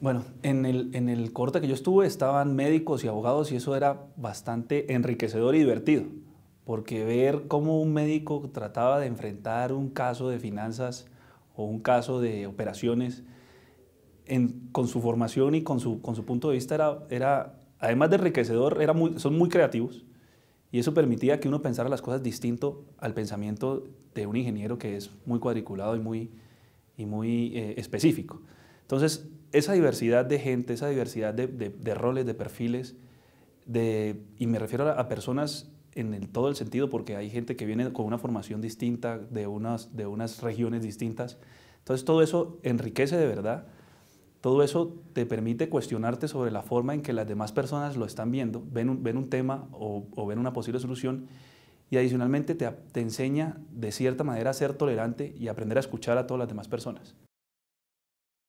Bueno, en el, en el corte que yo estuve estaban médicos y abogados y eso era bastante enriquecedor y divertido, porque ver cómo un médico trataba de enfrentar un caso de finanzas o un caso de operaciones con su formación y con su, con su punto de vista era, era además de enriquecedor, era muy, son muy creativos y eso permitía que uno pensara las cosas distinto al pensamiento de un ingeniero que es muy cuadriculado y muy, y muy eh, específico. Entonces, esa diversidad de gente, esa diversidad de, roles, de perfiles, y me refiero a, personas en todo el sentido, porque hay gente que viene con una formación distinta, de unas, de unas regiones distintas. Entonces todo eso enriquece de verdad, todo eso te permite cuestionarte sobre la forma en que las demás personas lo están viendo, ven un, tema o, ven una posible solución y adicionalmente te enseña de cierta manera a ser tolerante y aprender a escuchar a todas las demás personas.